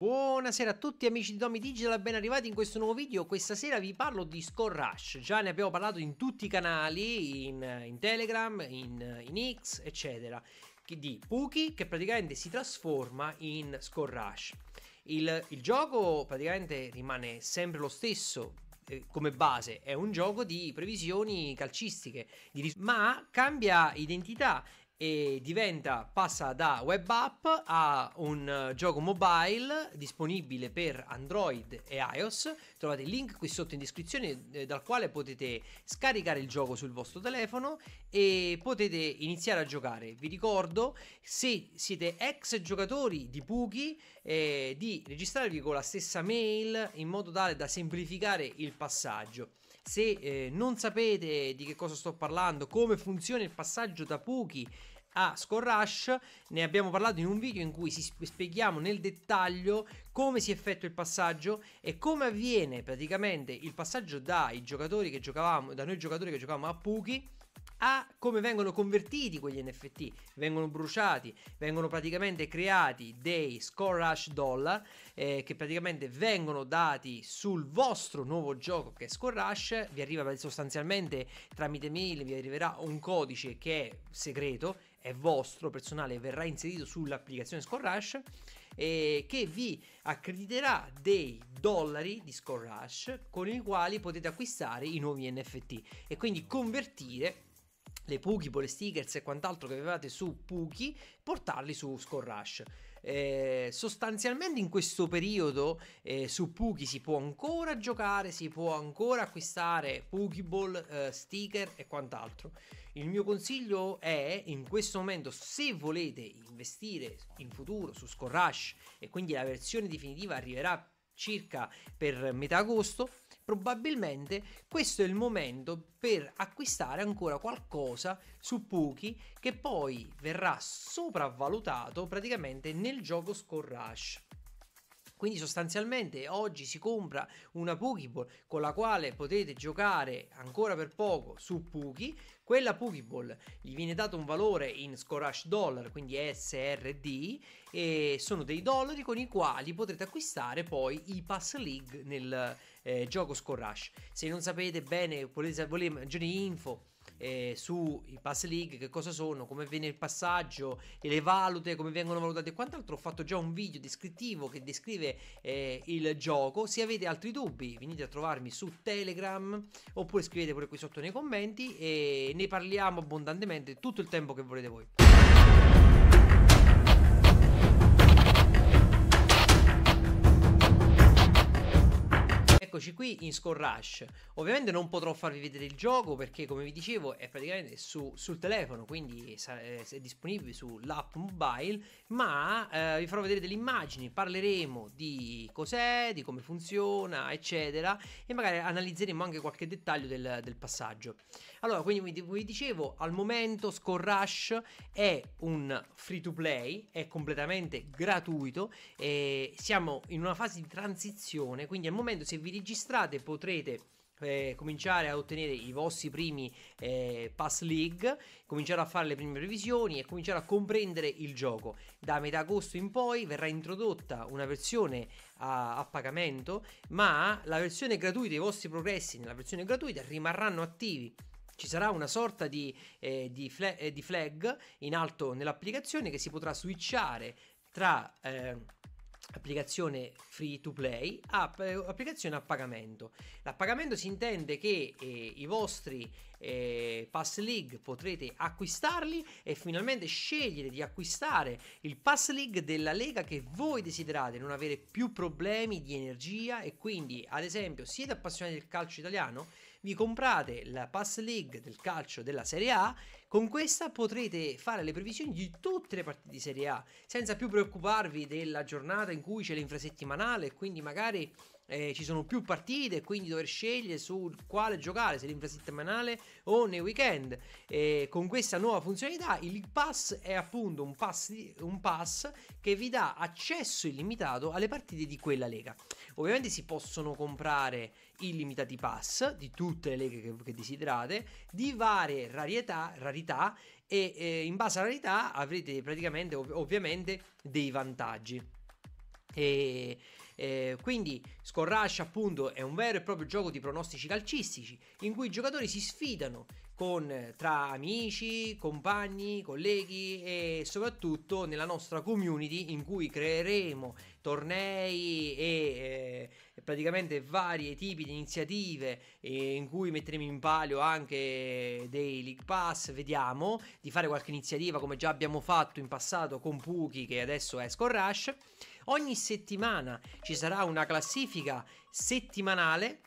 Buonasera a tutti amici di Domi Digital, ben arrivati in questo nuovo video. Questa sera vi parlo di Score Rush. Già ne abbiamo parlato in tutti i canali, in, in Telegram, in, in, X, eccetera. Di Puki che praticamente si trasforma in Score Rush. Il, il gioco praticamente rimane sempre lo stesso, eh, come base è un gioco di previsioni calcistiche, ma cambia identità e diventa, passa da web app a un eh, gioco mobile disponibile per Android e iOS. Trovate il link qui sotto in descrizione eh, dal quale potete scaricare il gioco sul vostro telefono e potete iniziare a giocare. Vi ricordo, se siete ex giocatori di Puki, eh, di registrarvi con la stessa mail in modo tale da semplificare il passaggio. Se eh, non sapete di che cosa sto parlando, come funziona il passaggio da Puki a Rush, ne abbiamo parlato in un video in cui spieghiamo nel dettaglio come si effettua il passaggio e come avviene praticamente il passaggio dai giocatori che giocavamo, da noi giocatori che giocavamo a Puki a come vengono convertiti quegli NFT, vengono bruciati, vengono praticamente creati dei score rush dollar eh, che praticamente vengono dati sul vostro nuovo gioco che è score rush, vi arriva sostanzialmente tramite mail, vi arriverà un codice che è segreto, è vostro personale, verrà inserito sull'applicazione score rush eh, che vi accrediterà dei dollari di score rush con i quali potete acquistare i nuovi NFT e quindi convertire le Puki, le stickers e quant'altro che avevate su Puki, portarli su Scorrash. Eh, sostanzialmente in questo periodo eh, su Puki si può ancora giocare, si può ancora acquistare Pokeball, eh, sticker e quant'altro. Il mio consiglio è in questo momento se volete investire in futuro su Scorrash e quindi la versione definitiva arriverà circa per metà agosto, probabilmente questo è il momento per acquistare ancora qualcosa su Puki che poi verrà sopravvalutato praticamente nel gioco Score Rush. Quindi sostanzialmente oggi si compra una Pokéball con la quale potete giocare ancora per poco su Puki. Quella Pokéball gli viene dato un valore in Scorash Dollar, quindi SRD, e sono dei dollari con i quali potrete acquistare poi i Pass League nel, eh, Gioco Rush. Se non sapete bene, volete, volete maggiori info eh, sui Pass League, che cosa sono, come viene il passaggio, e le valute, come vengono valutate e quant'altro, ho fatto già un video descrittivo che descrive eh, il gioco. Se avete altri dubbi, venite a trovarmi su Telegram oppure scrivete pure qui sotto nei commenti e ne parliamo abbondantemente tutto il tempo che volete voi. eccoci qui in Score Rush. Ovviamente non potrò farvi vedere il gioco perché come vi dicevo è praticamente su, sul telefono, quindi eh, è, disponibile sull'app mobile, ma eh, vi farò vedere delle immagini, parleremo di cos'è, di come funziona, eccetera, e magari analizzeremo anche qualche dettaglio del, del passaggio. Allora, quindi come vi dicevo, al momento Score Rush è un free to play, è completamente gratuito, siamo in una fase di transizione, quindi al momento se vi registrate potrete eh, cominciare a ottenere i vostri primi eh, pass league, cominciare a fare le prime previsioni e cominciare a comprendere il gioco. Da metà agosto in poi verrà introdotta una versione a, a pagamento, ma la versione gratuita, i vostri progressi nella versione gratuita rimarranno attivi ci sarà una sorta di, eh, di, flag, eh, di, flag, in alto nell'applicazione che si potrà switchare tra eh, applicazione free to play a eh, applicazione a pagamento. A pagamento si intende che eh, i vostri eh, Pass League potrete acquistarli e finalmente scegliere di acquistare il Pass League della lega che voi desiderate, non avere più problemi di energia e quindi, ad esempio, siete appassionati del calcio italiano, vi comprate la Pass League del calcio della Serie A con questa potrete fare le previsioni di tutte le partite di Serie A senza più preoccuparvi della giornata in cui c'è l'infrasettimanale e quindi magari eh, ci sono più partite, quindi dover scegliere su quale giocare, se l'infrasettimanale o nei weekend. E con questa nuova funzionalità il Pass è appunto un pass, un pass che vi dà accesso illimitato alle partite di quella lega. Ovviamente si possono comprare illimitati pass di tutte le leghe che, che desiderate, di varie rarietà, rarità e eh, in base alla rarità avrete praticamente ov- ovviamente dei vantaggi. E eh, quindi Scorrascia appunto è un vero e proprio gioco di pronostici calcistici in cui i giocatori si sfidano con, tra amici, compagni, colleghi e soprattutto nella nostra community in cui creeremo tornei e eh, praticamente vari tipi di iniziative eh, in cui metteremo in palio anche dei League Pass, vediamo di fare qualche iniziativa come già abbiamo fatto in passato con Puki che adesso è Scorrash Ogni settimana ci sarà una classifica settimanale,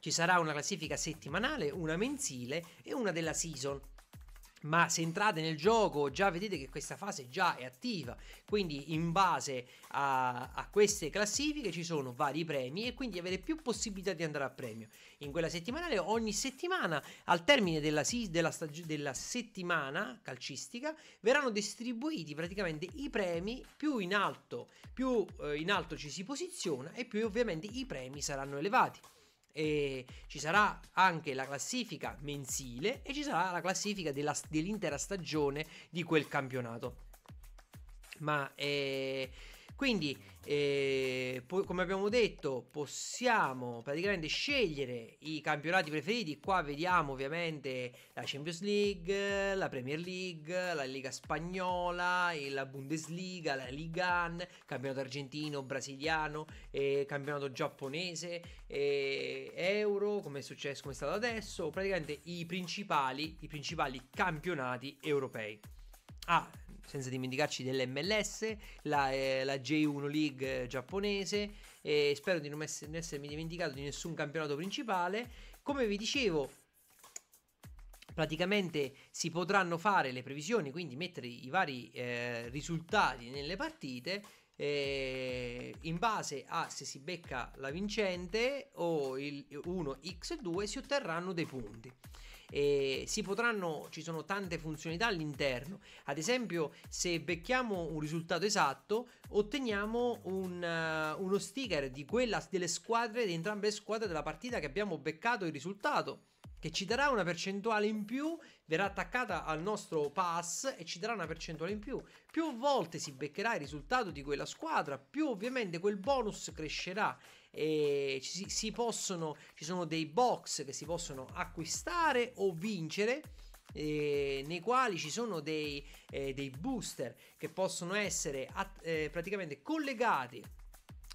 ci sarà una classifica settimanale, una mensile e una della season ma se entrate nel gioco già vedete che questa fase già è attiva quindi in base a, a, queste classifiche ci sono vari premi e quindi avere più possibilità di andare a premio in quella settimanale ogni settimana al termine della, della, della settimana calcistica verranno distribuiti praticamente i premi più in alto più eh, in alto ci si posiziona e più ovviamente i premi saranno elevati e ci sarà anche la classifica mensile e ci sarà la classifica della, dell'intera stagione di quel campionato. Ma eh, quindi, eh, po- come abbiamo detto, possiamo praticamente scegliere i campionati preferiti. Qua vediamo ovviamente la Champions League, la Premier League, la Liga Spagnola, la Bundesliga, la Liga, il campionato argentino, brasiliano, eh, campionato giapponese, eh, Euro, come è successo, come è stato adesso, praticamente i principali, i principali campionati europei. Ah, senza dimenticarci dell'MLS, la, eh, la J1 League eh, giapponese e spero di non, ess- non essermi dimenticato di nessun campionato principale. Come vi dicevo, praticamente si potranno fare le previsioni, quindi mettere i vari eh, risultati nelle partite eh, in base a se si becca la vincente o il 1x2 si otterranno dei punti e eh, si potranno, ci sono tante funzionalità all'interno. Ad esempio, se becchiamo un risultato esatto, otteniamo un, uh, uno sticker di quella, delle squadre, di entrambe le squadre della partita che abbiamo beccato il risultato che ci darà una percentuale in più, verrà attaccata al nostro pass e ci darà una percentuale in più. Più volte si beccherà il risultato di quella squadra, più ovviamente quel bonus crescerà eh, ci, si possono, ci sono dei box che si possono acquistare o vincere. Eh, nei quali ci sono dei, eh, dei, booster che possono essere eh, praticamente collegati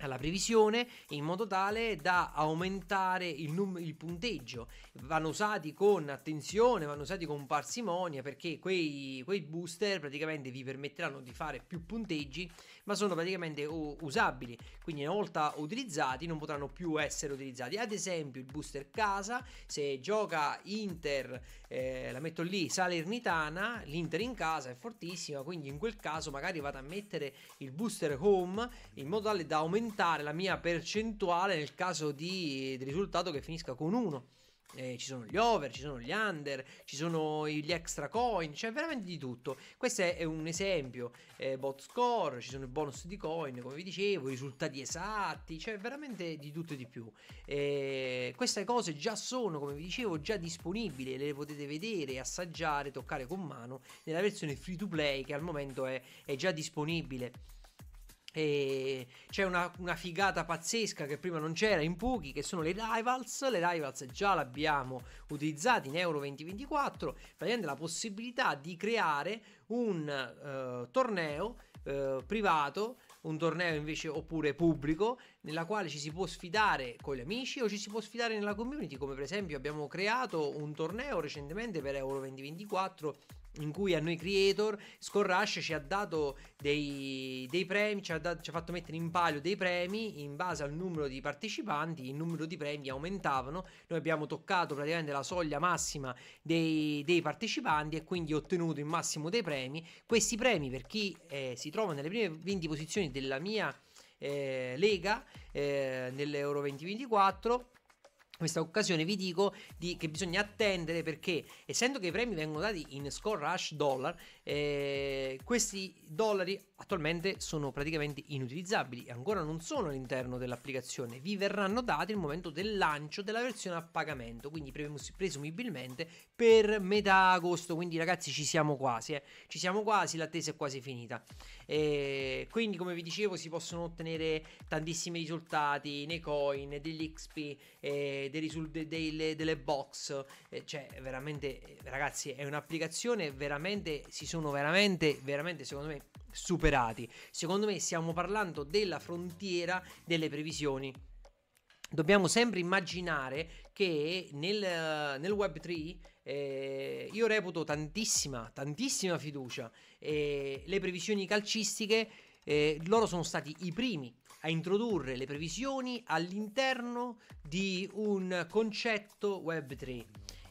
alla previsione in modo tale da aumentare il, num- il, punteggio. Vanno usati con attenzione, vanno usati con parsimonia perché quei, quei booster praticamente vi permetteranno di fare più punteggi ma sono praticamente o- usabili, quindi una volta utilizzati non potranno più essere utilizzati. Ad esempio il booster casa, se gioca Inter eh, la metto lì, Salernitana, l'Inter in casa è fortissima, quindi in quel caso magari vado a mettere il booster home in modo tale da aumentare la mia percentuale nel caso di, di risultato che finisca con 1. Eh, ci sono gli over, ci sono gli under, ci sono gli extra coin, c'è cioè veramente di tutto. Questo è, un esempio. Eh, bot score, ci sono i bonus di coin, come vi dicevo, risultati esatti, c'è cioè veramente di tutto e di più. Eh, queste cose già sono, come vi dicevo, già disponibili, le potete vedere, assaggiare, toccare con mano nella versione free to play che al momento è, è già disponibile. E c'è una, una, figata pazzesca che prima non c'era in Puki che sono le Rivals. Le Rivals già l'abbiamo utilizzata in Euro 2024. Praticamente la possibilità di creare un uh, torneo uh, privato, un torneo invece oppure pubblico, nella quale ci si può sfidare con gli amici o ci si può sfidare nella community. Come per esempio abbiamo creato un torneo recentemente per Euro 2024 in cui a noi creator Scorrash ci ha dato dei, dei premi, ci ha, da, ci ha, fatto mettere in palio dei premi in base al numero di partecipanti, il numero di premi aumentavano, noi abbiamo toccato praticamente la soglia massima dei, dei partecipanti e quindi ottenuto il massimo dei premi. Questi premi per chi eh, si trova nelle prime 20 posizioni della mia eh, lega eh, nell'Euro 2024 questa occasione vi dico di, che bisogna attendere perché essendo che i premi vengono dati in score rush dollar eh, questi dollari attualmente sono praticamente inutilizzabili e ancora non sono all'interno dell'applicazione vi verranno dati il momento del lancio della versione a pagamento quindi presumibilmente per metà agosto quindi ragazzi ci siamo quasi eh. ci siamo quasi l'attesa è quasi finita eh, quindi come vi dicevo si possono ottenere tantissimi risultati nei coin dell'XP eh, dei risul- dei, dei, delle box, eh, cioè veramente eh, ragazzi è un'applicazione veramente, si sono veramente, veramente secondo me superati. Secondo me stiamo parlando della frontiera delle previsioni. Dobbiamo sempre immaginare che nel, nel Web3 eh, io reputo tantissima, tantissima fiducia. Eh, le previsioni calcistiche eh, loro sono stati i primi a introdurre le previsioni all'interno di un concetto Web3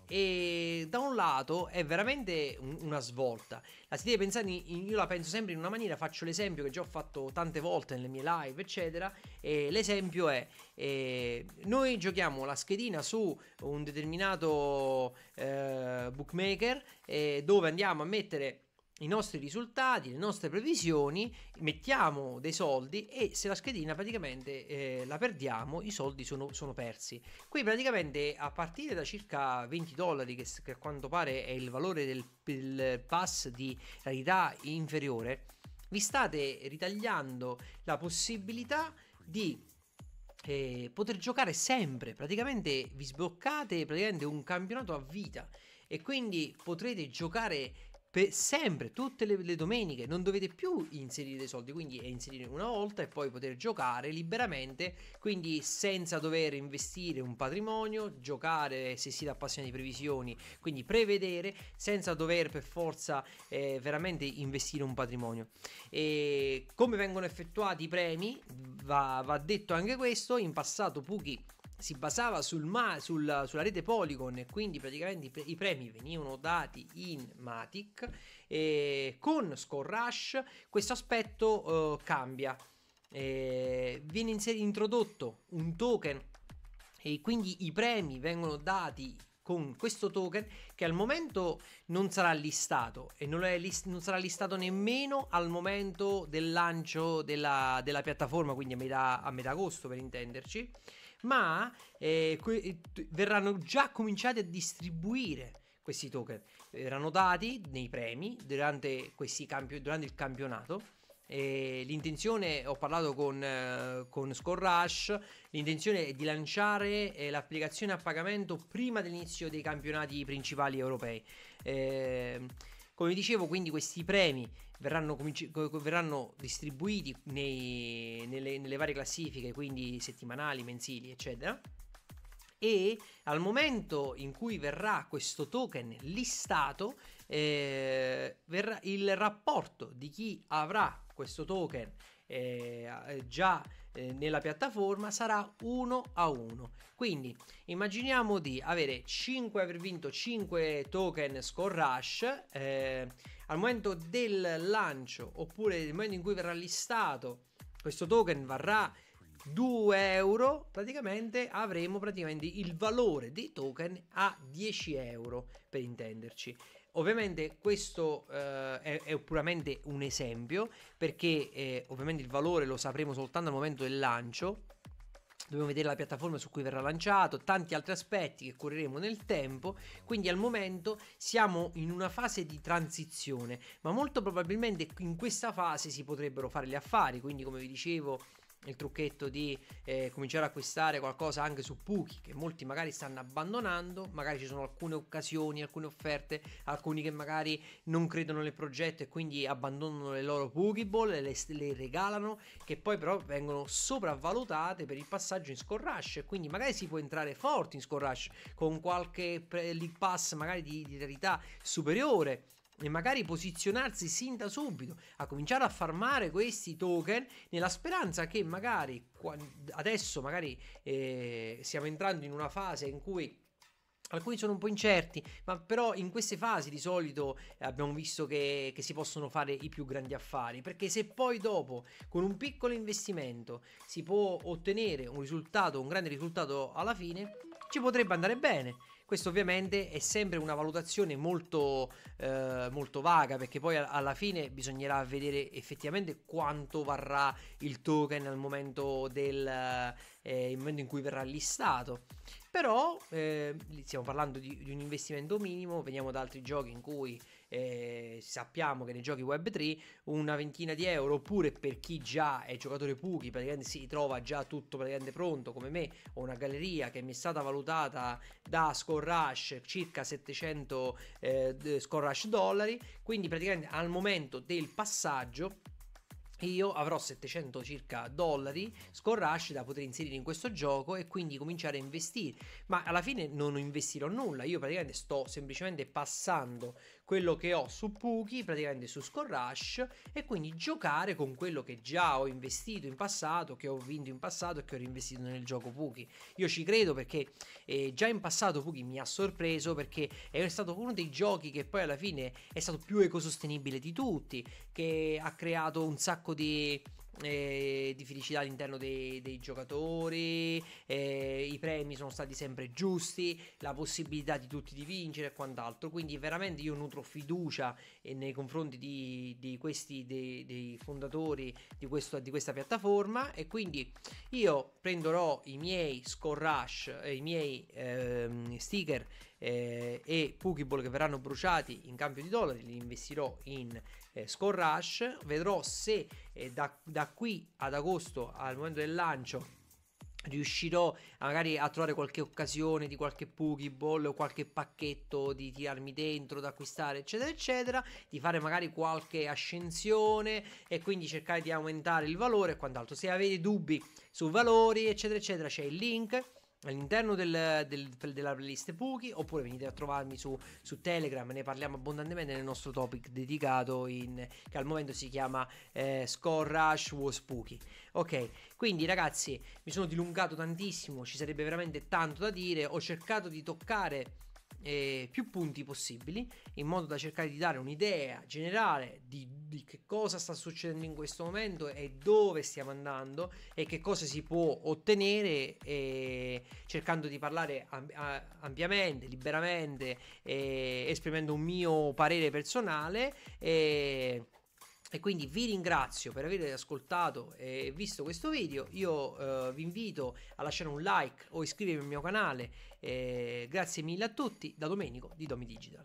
e da un lato è veramente una svolta. La si deve pensare, io la penso sempre in una maniera, faccio l'esempio che già ho fatto tante volte nelle mie live, eccetera. E l'esempio è, eh, noi giochiamo la schedina su un determinato eh, bookmaker eh, dove andiamo a mettere i nostri risultati, le nostre previsioni, mettiamo dei soldi e se la schedina praticamente eh, la perdiamo, i soldi sono, sono, persi. Qui praticamente a partire da circa 20 dollari, che, che a quanto pare è il valore del pass di rarità inferiore, vi state ritagliando la possibilità di eh, poter giocare sempre, praticamente vi sbloccate praticamente un campionato a vita e quindi potrete giocare per sempre, tutte le, le domeniche, non dovete più inserire dei soldi, quindi è inserire una volta e poi poter giocare liberamente, quindi senza dover investire un patrimonio, giocare se siete appassionati di previsioni, quindi prevedere senza dover per forza eh, veramente investire un patrimonio. E come vengono effettuati i premi? Va, va detto anche questo, in passato Puki si basava sul ma- sul, sulla rete Polygon e quindi praticamente i, pre- i premi venivano dati in Matic e con Score Rush questo aspetto eh, cambia eh, viene inser- introdotto un token e quindi i premi vengono dati con questo token che al momento non sarà listato e non, list- non sarà listato nemmeno al momento del lancio della, della piattaforma, quindi a metà, a metà agosto per intenderci ma eh, que- eh, verranno già cominciati a distribuire questi token. Verranno dati nei premi durante, campi- durante il campionato. E l'intenzione, ho parlato con, eh, con Scorrash, l'intenzione è di lanciare eh, l'applicazione a pagamento prima dell'inizio dei campionati principali europei. Eh, come dicevo, quindi questi premi verranno, verranno distribuiti nei, nelle, nelle varie classifiche, quindi settimanali, mensili, eccetera e al momento in cui verrà questo token listato, eh, verrà il rapporto di chi avrà questo token eh, già eh, nella piattaforma sarà 1 a 1 quindi immaginiamo di avere 5 aver vinto 5 token score rush eh, al momento del lancio oppure nel momento in cui verrà listato questo token varrà 2 euro praticamente avremo praticamente il valore dei token a 10 euro per intenderci Ovviamente questo eh, è, è, puramente un esempio perché eh, ovviamente il valore lo sapremo soltanto al momento del lancio. Dobbiamo vedere la piattaforma su cui verrà lanciato, tanti altri aspetti che correremo nel tempo, quindi al momento siamo in una fase di transizione, ma molto probabilmente in questa fase si potrebbero fare gli affari, quindi come vi dicevo il trucchetto di eh, cominciare a acquistare qualcosa anche su Puki che molti magari stanno abbandonando, magari ci sono alcune occasioni, alcune offerte, alcuni che magari non credono nel progetto e quindi abbandonano le loro Pokéball e le, le, regalano, che poi però vengono sopravvalutate per il passaggio in scorrasce, quindi magari si può entrare forti in scorrasce con qualche pre- league pass magari di, di rarità superiore e magari posizionarsi sin da subito a cominciare a farmare questi token nella speranza che magari adesso magari eh, stiamo entrando in una fase in cui Alcuni sono un po' incerti, ma però in queste fasi di solito abbiamo visto che, che, si possono fare i più grandi affari, perché se poi dopo con un piccolo investimento si può ottenere un risultato, un grande risultato alla fine, ci potrebbe andare bene. Questo ovviamente è sempre una valutazione molto, eh, molto vaga perché poi alla fine bisognerà vedere effettivamente quanto varrà il token al momento, del, eh, momento in cui verrà listato però eh, stiamo parlando di, di, un investimento minimo, veniamo da altri giochi in cui eh, sappiamo che nei giochi Web3 una ventina di euro oppure per chi già è giocatore Puchi praticamente si trova già tutto praticamente pronto come me ho una galleria che mi è stata valutata da Score Rush circa 700 eh, Score Rush dollari quindi praticamente al momento del passaggio io avrò 700 circa dollari scorrasci da poter inserire in questo gioco e quindi cominciare a investire ma alla fine non investirò nulla io praticamente sto semplicemente passando quello che ho su Puki, praticamente su Score Rush, e quindi giocare con quello che già ho investito in passato, che ho vinto in passato e che ho reinvestito nel gioco Puki. Io ci credo perché eh, già in passato Puki mi ha sorpreso perché è stato uno dei giochi che poi alla fine è stato più ecosostenibile di tutti, che ha creato un sacco di eh, di felicità all'interno dei, dei giocatori, eh, i premi sono stati sempre giusti, la possibilità di tutti di vincere e quant'altro. Quindi veramente io nutro fiducia e nei confronti di, di questi dei, dei fondatori di, questo, di, questa piattaforma e quindi io prenderò i miei score rush, eh, i miei ehm, sticker eh, e pokeball che verranno bruciati in cambio di dollari, li investirò in eh, Score Rush, vedrò se eh, da, da, qui ad agosto al momento del lancio riuscirò magari a trovare qualche occasione di qualche pokeball o qualche pacchetto di tirarmi dentro da acquistare eccetera eccetera di fare magari qualche ascensione e quindi cercare di aumentare il valore e quant'altro se avete dubbi su valori eccetera eccetera c'è il link all'interno del, del, della playlist Buchi oppure venite a trovarmi su, su, Telegram, ne parliamo abbondantemente nel nostro topic dedicato in, che al momento si chiama eh, Score Rush o Spooky. Ok, quindi ragazzi mi sono dilungato tantissimo, ci sarebbe veramente tanto da dire, ho cercato di toccare eh, più punti possibili in modo da cercare di dare un'idea generale di, di, che cosa sta succedendo in questo momento e dove stiamo andando e che cosa si può ottenere eh, cercando di parlare ampiamente, liberamente, eh, esprimendo un mio parere personale. Eh, e quindi vi ringrazio per aver ascoltato e visto questo video, io eh, vi invito a lasciare un like o iscrivervi al mio canale, eh, grazie mille a tutti, da Domenico di Domi Digital.